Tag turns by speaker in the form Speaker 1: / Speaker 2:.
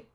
Speaker 1: with